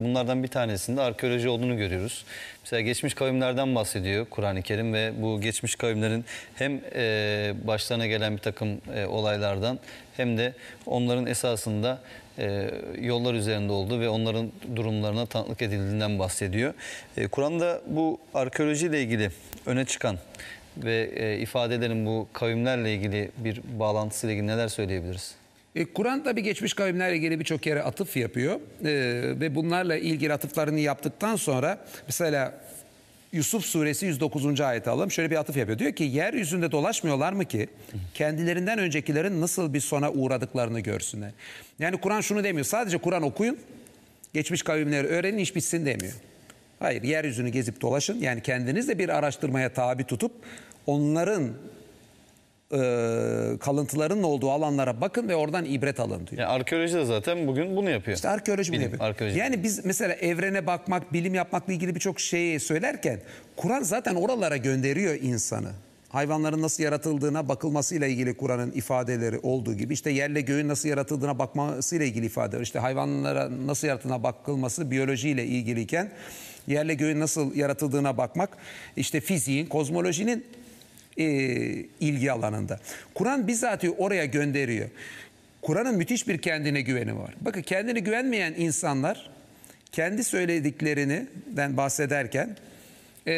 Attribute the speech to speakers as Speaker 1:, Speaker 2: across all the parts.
Speaker 1: Bunlardan bir tanesinde arkeoloji olduğunu görüyoruz. Mesela geçmiş kavimlerden bahsediyor Kur'an-ı Kerim ve bu geçmiş kavimlerin hem e, başlarına gelen bir takım e, olaylardan hem de onların esasında e, yollar üzerinde olduğu ve onların durumlarına tanıklık edildiğinden bahsediyor. Kur'an'da bu arkeolojiyle ilgili öne çıkan ve ifadelerin bu kavimlerle ilgili bir bağlantısıyla ilgili neler söyleyebiliriz?
Speaker 2: E, Kur'an tabi geçmiş kavimlerle ilgili birçok yere atıf yapıyor. E, ve bunlarla ilgili atıflarını yaptıktan sonra mesela Yusuf suresi 109. ayete alalım. Şöyle bir atıf yapıyor. Diyor ki yeryüzünde dolaşmıyorlar mı ki kendilerinden öncekilerin nasıl bir sona uğradıklarını görsünler. Yani Kur'an şunu demiyor. Sadece Kur'an okuyun. Geçmiş kavimleri öğrenin iş bitsin demiyor. Hayır yeryüzünü gezip dolaşın. Yani kendiniz de bir araştırmaya tabi tutup onların e, kalıntıların olduğu alanlara bakın ve oradan ibret alın
Speaker 1: diyor. Yani arkeoloji de zaten bugün bunu yapıyor. İşte arkeoloji bilim, bunu yapıyor. Arkeoloji.
Speaker 2: Yani biz mesela evrene bakmak, bilim yapmakla ilgili birçok şeyi söylerken Kur'an zaten oralara gönderiyor insanı. Hayvanların nasıl yaratıldığına bakılmasıyla ilgili Kur'an'ın ifadeleri olduğu gibi işte yerle göğün nasıl yaratıldığına bakmasıyla ilgili ifadeler, işte hayvanlara nasıl yaratıldığına bakılması biyolojiyle ilgiliyken yerle göğün nasıl yaratıldığına bakmak işte fiziğin, kozmolojinin e, ilgi alanında. Kur'an bizatihi oraya gönderiyor. Kur'an'ın müthiş bir kendine güveni var. Bakın kendine güvenmeyen insanlar kendi söylediklerinden bahsederken e,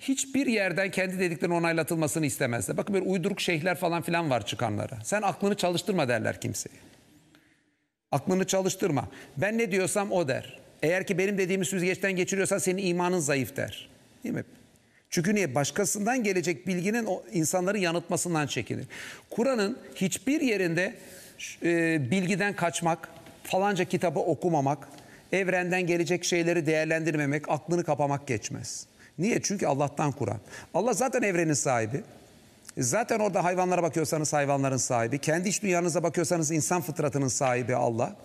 Speaker 2: hiçbir yerden kendi dediklerinin onaylatılmasını istemezler. Bakın böyle uyduruk şeyhler falan filan var çıkanlara. Sen aklını çalıştırma derler kimseye. Aklını çalıştırma. Ben ne diyorsam o der. Eğer ki benim dediğimi süzgeçten geçiriyorsan senin imanın zayıf der. Değil mi? Çünkü niye? Başkasından gelecek bilginin o insanları yanıltmasından çekinir. Kur'an'ın hiçbir yerinde e, bilgiden kaçmak, falanca kitabı okumamak, evrenden gelecek şeyleri değerlendirmemek, aklını kapamak geçmez. Niye? Çünkü Allah'tan Kur'an. Allah zaten evrenin sahibi. E, zaten orada hayvanlara bakıyorsanız hayvanların sahibi, kendi iç dünyanıza bakıyorsanız insan fıtratının sahibi Allah.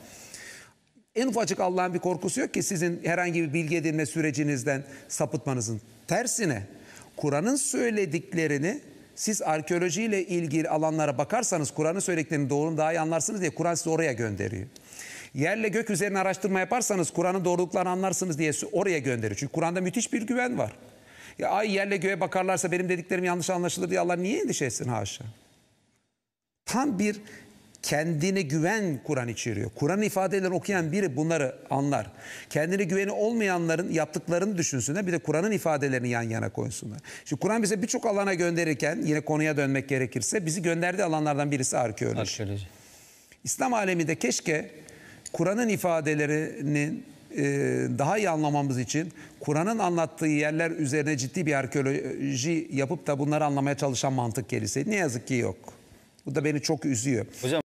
Speaker 2: En ufacık Allah'ın bir korkusu yok ki sizin herhangi bir bilgi edinme sürecinizden sapıtmanızın. Tersine Kur'an'ın söylediklerini siz arkeolojiyle ilgili alanlara bakarsanız Kur'an'ın söylediklerini doğru daha iyi anlarsınız diye Kur'an sizi oraya gönderiyor. Yerle gök üzerine araştırma yaparsanız Kur'an'ın doğruluklarını anlarsınız diye oraya gönderiyor. Çünkü Kur'an'da müthiş bir güven var. Ya ay yerle göğe bakarlarsa benim dediklerim yanlış anlaşılır diye Allah niye endişe etsin haşa? Tam bir kendine güven Kur'an içeriyor. Kur'an ifadelerini okuyan biri bunları anlar. Kendine güveni olmayanların yaptıklarını düşünsünler. Bir de Kur'an'ın ifadelerini yan yana koysunlar. Şimdi Kur'an bize birçok alana gönderirken yine konuya dönmek gerekirse bizi gönderdiği alanlardan birisi arkeoloji. arkeoloji. İslam aleminde keşke Kur'an'ın ifadelerinin e, daha iyi anlamamız için Kur'an'ın anlattığı yerler üzerine ciddi bir arkeoloji yapıp da bunları anlamaya çalışan mantık geliseydi. Ne yazık ki yok. Bu da beni çok üzüyor. Hocam